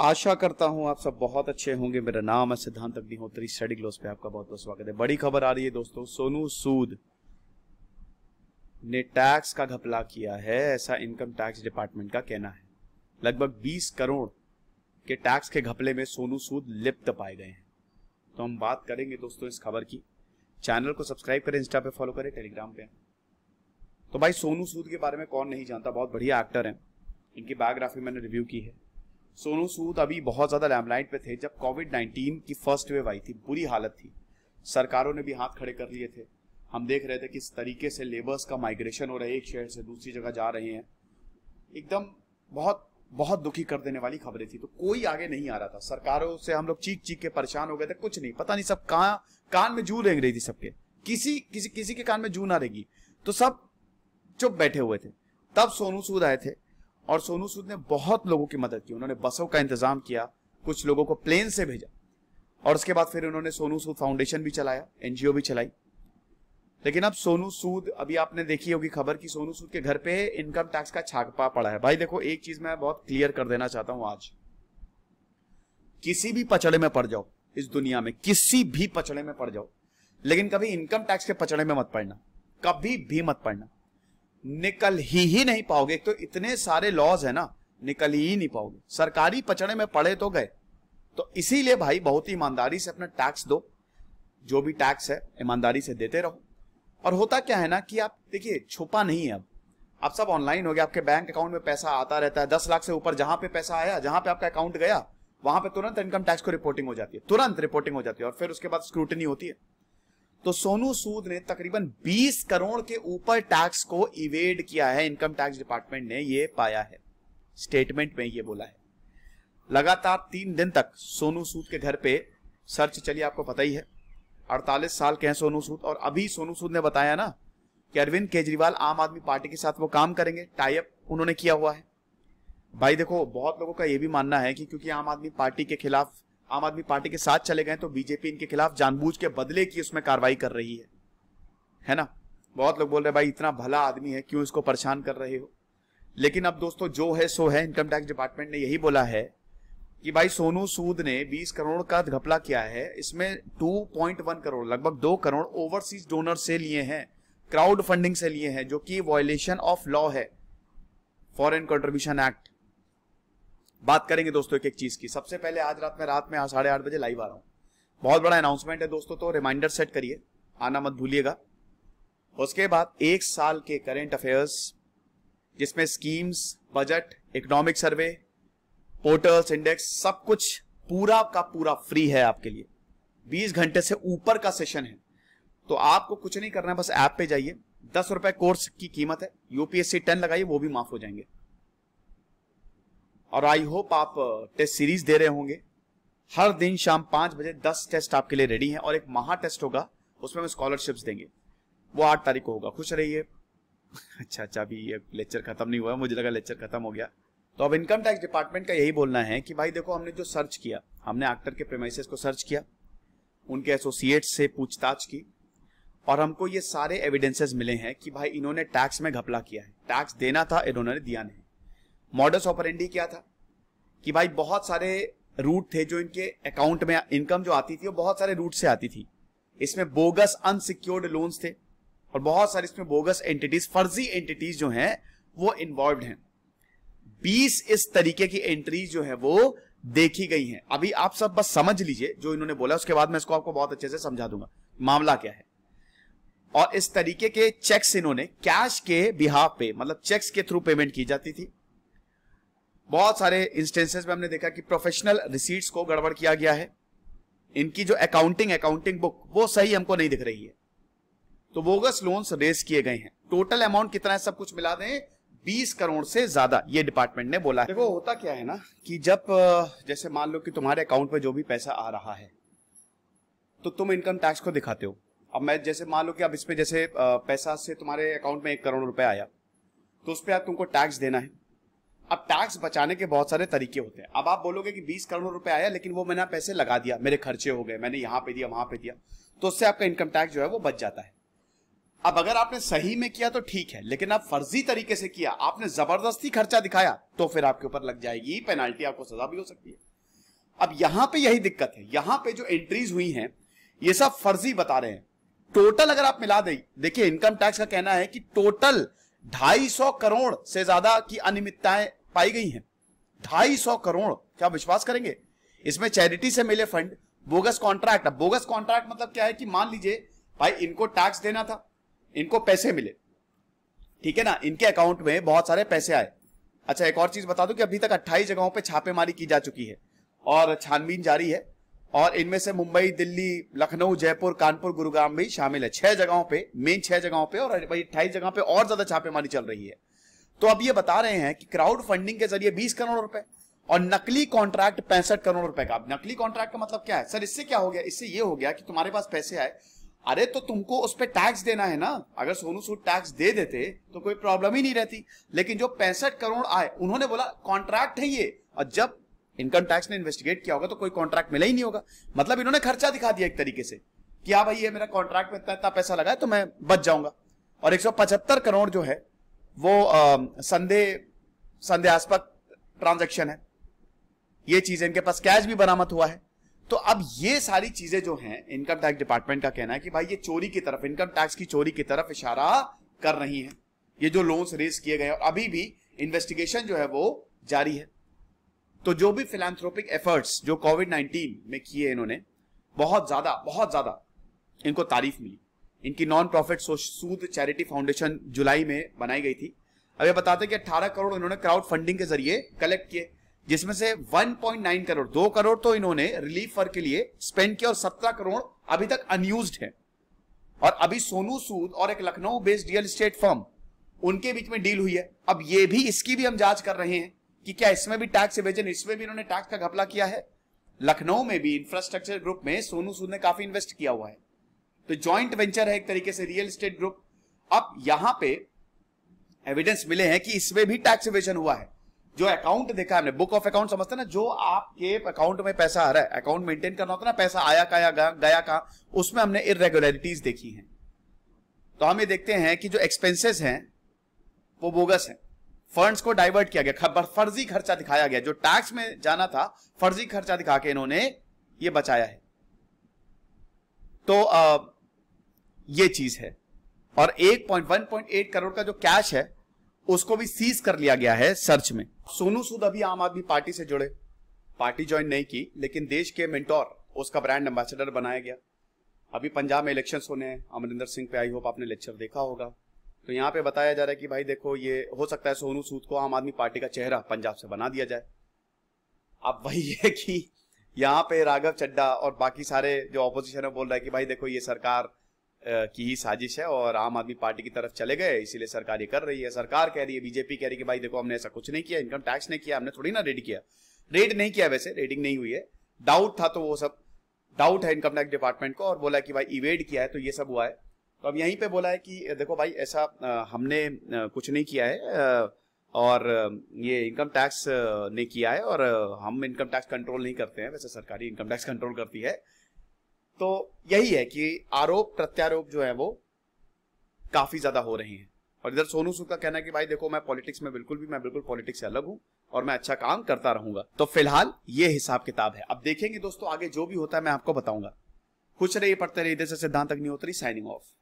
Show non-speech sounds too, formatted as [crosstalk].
आशा करता हूं आप सब बहुत अच्छे होंगे मेरा नाम है सिद्धांत अग्निहोत्री स्टडी ग्लोस पे आपका बहुत बहुत स्वागत है बड़ी खबर आ रही है दोस्तों सोनू सूद ने टैक्स का घपला किया है ऐसा इनकम टैक्स डिपार्टमेंट का कहना है लगभग 20 करोड़ के टैक्स के घपले में सोनू सूद लिप्त पाए गए हैं तो हम बात करेंगे दोस्तों इस खबर की चैनल को सब्सक्राइब करें इंस्टा पे फॉलो करें टेलीग्राम पे तो भाई सोनू सूद के बारे में कौन नहीं जानता बहुत बढ़िया एक्टर हैं इनकी बायोग्राफी मैंने रिव्यू की है सोनू सूद अभी बहुत ज़्यादा लैमलाइट पे थे जब कोविड 19 की फर्स्ट वेव आई थी बुरी हालत थी सरकारों ने भी हाथ खड़े कर लिए थे हम देख रहे थे किस तरीके से लेबर्स का माइग्रेशन हो रहा है एक शहर से दूसरी जगह जा रहे हैं एकदम बहुत बहुत दुखी कर देने वाली खबरें थी तो कोई आगे नहीं आ रहा था सरकारों से हम लोग चीख चीख के परेशान हो गए थे कुछ नहीं पता नहीं सब कहा कान में जू रेंग रही थी सबके किसी किसी किसी के कान में जू ना रहेगी तो सब चुप बैठे हुए थे तब सोनू सूद आए थे और सोनू सूद ने बहुत लोगों की मदद की उन्होंने बसों का इंतजाम किया कुछ लोगों को प्लेन से भेजा और उसके बाद फिर उन्होंने सोनू सूद फाउंडेशन भी चलाया एनजीओ भी चलाई लेकिन अब सोनू सूद अभी आपने देखी होगी खबर कि सोनू सूद के घर पे इनकम टैक्स का छापा पड़ा है भाई देखो एक चीज मैं बहुत क्लियर कर देना चाहता हूं आज किसी भी पचड़े में पड़ जाओ इस दुनिया में किसी भी पचड़े में पड़ जाओ लेकिन कभी इनकम टैक्स के पचड़े में मत पड़ना कभी भी मत पड़ना निकल ही ही नहीं पाओगे तो इतने सारे लॉज है ना निकल ही नहीं पाओगे सरकारी पचड़े में पड़े तो गए तो इसीलिए भाई बहुत ही ईमानदारी से अपना टैक्स दो जो भी टैक्स है ईमानदारी से देते रहो और होता क्या है ना कि आप देखिए छुपा नहीं है अब आप सब ऑनलाइन हो गया आपके बैंक अकाउंट में पैसा आता रहता है दस लाख से ऊपर जहां पे पैसा आया जहां पे आपका अकाउंट गया वहां पे तुरंत इनकम टैक्स को रिपोर्टिंग हो जाती है तुरंत रिपोर्टिंग हो जाती है और फिर उसके बाद स्क्रूटनी होती है तो सोनू सूद ने तकरीबन 20 करोड़ के ऊपर टैक्स को इवेड किया है इनकम टैक्स डिपार्टमेंट ने यह पाया है स्टेटमेंट में यह बोला है लगातार तीन दिन तक सोनू सूद के घर पे सर्च चलिए आपको पता ही है 48 साल के हैं सोनू सूद और अभी सोनू सूद ने बताया ना कि अरविंद केजरीवाल आम आदमी पार्टी के साथ वो काम करेंगे टाइप उन्होंने किया हुआ है भाई देखो बहुत लोगों का यह भी मानना है कि क्योंकि आम आदमी पार्टी के खिलाफ आम आदमी पार्टी के साथ चले गए तो बीजेपी इनके खिलाफ जानबूझ के बदले की उसमें कार्रवाई कर रही है है ना बहुत लोग बोल रहे भाई इतना भला आदमी है क्यों इसको परेशान कर रहे हो लेकिन अब दोस्तों जो है सो है इनकम टैक्स डिपार्टमेंट ने यही बोला है कि भाई सोनू सूद ने 20 करोड़ का घपला किया है इसमें 2.1 करोड़ लगभग दो करोड़ ओवरसीज डोनर से लिए हैं क्राउड फंडिंग से लिए हैं जो कि वॉयलेशन ऑफ लॉ है फॉरेन कंट्रीब्यूशन एक्ट बात करेंगे दोस्तों एक एक चीज की सबसे पहले आज रात में रात में साढ़े आठ बजे लाइव आ रहा हूँ बहुत बड़ा अनाउंसमेंट है दोस्तों तो रिमाइंडर सेट करिए आना मत भूलिएगा उसके बाद एक साल के करेंट अफेयर्स जिसमें schemes budget economic survey portals index सब कुछ पूरा का पूरा फ्री है आपके लिए 20 घंटे से ऊपर का सेशन है तो आपको कुछ नहीं करना है बस ऐप पे जाइए दस रुपए कोर्स की कीमत है यूपीएससी टेन लगाइए वो भी माफ हो जाएंगे और आई होप आप टेस्ट uh, सीरीज दे रहे होंगे हर दिन शाम पांच बजे दस टेस्ट आपके लिए रेडी हैं और एक महा टेस्ट होगा उसमें हम स्कॉलरशिप्स देंगे वो आठ तारीख को होगा खुश रहिए [laughs] अच्छा अच्छा अभी ये लेक्चर खत्म नहीं हुआ मुझे लगा लेक्चर खत्म हो गया तो अब इनकम टैक्स डिपार्टमेंट का यही बोलना है कि भाई देखो हमने जो सर्च किया हमने एक्टर के प्रेमाइसिस को सर्च किया उनके एसोसिएट से पूछताछ की और हमको ये सारे एविडेंसेस मिले हैं कि भाई इन्होंने टैक्स में घपला किया है टैक्स देना था इन्होंने दिया नहीं मॉडस ऑपरेंडी क्या था कि भाई बहुत सारे रूट थे जो इनके अकाउंट में इनकम जो आती थी वो बहुत सारे रूट से आती थी इसमें बोगस अनसिक्योर्ड लोन्स थे और बहुत सारे इसमें बोगस एंटिटीज फर्जी एंटिटीज जो हैं वो इन्वॉल्व हैं 20 इस तरीके की एंट्रीज जो है वो देखी गई हैं अभी आप सब बस समझ लीजिए जो इन्होंने बोला उसके बाद मैं इसको आपको बहुत अच्छे से समझा दूंगा मामला क्या है और इस तरीके के चेक्स इन्होंने कैश के बिहाफ पे मतलब चेक्स के थ्रू पेमेंट की जाती थी बहुत सारे इंस्टेंसेस में हमने देखा कि प्रोफेशनल रिसीट्स को गड़बड़ किया गया है इनकी जो अकाउंटिंग अकाउंटिंग बुक वो सही हमको नहीं दिख रही है तो बोगस लोन्स रेस किए गए हैं टोटल अमाउंट कितना है सब कुछ मिला दें 20 करोड़ से ज्यादा ये डिपार्टमेंट ने बोला है देखो होता क्या है ना कि जब जैसे मान लो कि तुम्हारे अकाउंट में जो भी पैसा आ रहा है तो तुम इनकम टैक्स को दिखाते हो अब मैं जैसे मान लो कि अब इसमें जैसे पैसा से तुम्हारे अकाउंट में एक करोड़ रुपए आया तो उस पर तुमको टैक्स देना है अब टैक्स बचाने के बहुत सारे तरीके होते हैं अब आप बोलोगे कि 20 करोड़ रुपए आया लेकिन वो मैंने पैसे लगा दिया मेरे खर्चे हो गए मैंने यहाँ पे दिया वहां पे दिया तो उससे आपका इनकम टैक्स जो है वो बच जाता है अब अगर आपने सही में किया तो ठीक है लेकिन आप फर्जी तरीके से किया आपने जबरदस्ती खर्चा दिखाया तो फिर आपके ऊपर लग जाएगी पेनाल्टी आपको सजा भी हो सकती है अब यहां पर यही दिक्कत है यहां पर जो एंट्रीज हुई है ये सब फर्जी बता रहे हैं टोटल अगर आप मिला दें देखिए इनकम टैक्स का कहना है कि टोटल 250 करोड़ से ज्यादा की अनियमितताएं पाई गई हैं ढाई सौ करोड़ क्या विश्वास करेंगे इसमें चैरिटी से मिले फंड बोगस कॉन्ट्रैक्ट अब बोगस कॉन्ट्रैक्ट मतलब क्या है कि मान लीजिए भाई इनको टैक्स देना था इनको पैसे मिले ठीक है ना इनके अकाउंट में बहुत सारे पैसे आए अच्छा एक और चीज बता दूं कि अभी तक 28 जगहों पे छापेमारी की जा चुकी है और छानबीन जारी है और इनमें से मुंबई दिल्ली लखनऊ जयपुर कानपुर गुरुग्राम भी शामिल है छह जगहों पे मेन छह जगहों पे और अट्ठाईस जगह पे और ज्यादा छापेमारी चल रही है तो अब ये बता रहे हैं कि क्राउड फंडिंग के जरिए 20 करोड़ रुपए और नकली कॉन्ट्रैक्ट पैंसठ करोड़ रुपए का नकली कॉन्ट्रैक्ट का मतलब क्या है सर इससे क्या हो गया इससे ये हो गया कि तुम्हारे पास पैसे आए अरे तो तुमको उस पर टैक्स देना है ना अगर सोनू सूद टैक्स दे देते तो कोई प्रॉब्लम ही नहीं रहती लेकिन जो पैंसठ करोड़ आए उन्होंने बोला कॉन्ट्रैक्ट है ये और जब इनकम टैक्स ने इन्वेस्टिगेट किया होगा तो कोई कॉन्ट्रैक्ट मिला ही नहीं होगा मतलब इन्होंने खर्चा दिखा दिया एक तरीके से कि भाई ये मेरा कॉन्ट्रैक्ट में इतना इतना पैसा लगा है तो मैं बच जाऊंगा और एक करोड़ जो है वो संदेह संदेहास्पद ट्रांजेक्शन है ये चीज इनके पास कैश भी बरामद हुआ है तो अब ये सारी चीजें जो हैं इनकम टैक्स डिपार्टमेंट का कहना है कि भाई ये चोरी की तरफ इनकम टैक्स की चोरी की तरफ इशारा कर रही है ये जो लोन्स रेज किए गए और अभी भी इन्वेस्टिगेशन जो है वो जारी है तो जो भी फिलेंथ्रोपिक एफर्ट्स जो कोविड 19 में किए इन्होंने बहुत ज्यादा बहुत ज्यादा इनको तारीफ मिली इनकी non profit Sood charity foundation जुलाई में बनाई गई थी अब ये बताते कि 18 करोड़ इन्होंने क्राउड फंडिंग के जरिए कलेक्ट किए जिसमें से 1.9 करोड़ दो करोड़ तो इन्होंने रिलीफ वर्क के लिए स्पेंड किया और सत्रह करोड़ अभी तक अनयूज है और अभी सोनू सूद और एक Lucknow based real estate firm उनके बीच में डील हुई है अब ये भी इसकी भी हम जांच कर रहे हैं कि क्या इसमें भी टैक्स इवेजन इसमें भी इन्होंने टैक्स का घपला किया है लखनऊ में भी इंफ्रास्ट्रक्चर ग्रुप में सोनू सूद ने काफी इन्वेस्ट किया हुआ है तो ज्वाइंट वेंचर है एक तरीके से रियल स्टेट ग्रुप अब यहां पे एविडेंस मिले हैं कि इसमें भी टैक्स इवेजन हुआ है जो अकाउंट देखा हमने बुक ऑफ अकाउंट समझते ना जो आपके अकाउंट में पैसा आ रहा है अकाउंट मेंटेन करना होता ना पैसा आया का या गया का उसमें हमने इरेगुलरिटीज देखी हैं तो हम ये देखते हैं कि जो एक्सपेंसेस हैं वो बोगस हैं फंड्स को डाइवर्ट किया गया फर्जी खर्चा दिखाया गया जो टैक्स में जाना था फर्जी खर्चा दिखा के इन्होंने ये बचाया है तो आ, ये चीज है और 1.1.8 करोड़ का जो कैश है उसको भी सीज कर लिया गया है सर्च में सोनू सूद अभी आम आदमी पार्टी से जुड़े पार्टी ज्वाइन नहीं की लेकिन देश के मिंटोर उसका ब्रांड एम्बेसडर बनाया गया अभी पंजाब में इलेक्शन होने हैं अमरिंदर सिंह पे आई होप आपने लेक्चर देखा होगा तो यहाँ पे बताया जा रहा है कि भाई देखो ये हो सकता है सोनू सूद को आम आदमी पार्टी का चेहरा पंजाब से बना दिया जाए अब वही है कि यहाँ पे राघव चड्डा और बाकी सारे जो ऑपोजिशन है बोल रहा है कि भाई देखो ये सरकार की ही साजिश है और आम आदमी पार्टी की तरफ चले गए इसीलिए सरकार ये कर रही है सरकार कह रही है बीजेपी कह रही है कि भाई देखो हमने ऐसा कुछ नहीं किया इनकम टैक्स नहीं किया हमने थोड़ी ना रेड किया रेड नहीं किया वैसे रेडिंग नहीं हुई है डाउट था तो वो सब डाउट है इनकम टैक्स डिपार्टमेंट को और बोला कि भाई इवेड किया है तो ये सब हुआ है तो अब यहीं पे बोला है कि देखो भाई ऐसा हमने कुछ नहीं किया है और ये इनकम टैक्स ने किया है और हम इनकम टैक्स कंट्रोल नहीं करते हैं वैसे सरकारी इनकम टैक्स कंट्रोल करती है तो यही है कि आरोप प्रत्यारोप जो है वो काफी ज्यादा हो रही है और इधर सोनू सूद का कहना है कि भाई देखो मैं पॉलिटिक्स में बिल्कुल भी मैं बिल्कुल पॉलिटिक्स से अलग हूं और मैं अच्छा काम करता रहूंगा तो फिलहाल ये हिसाब किताब है अब देखेंगे दोस्तों आगे जो भी होता है मैं आपको बताऊंगा कुछ रहिए पढ़ते रहिए इधर से सिद्धांत अग्निहोत्री साइनिंग ऑफ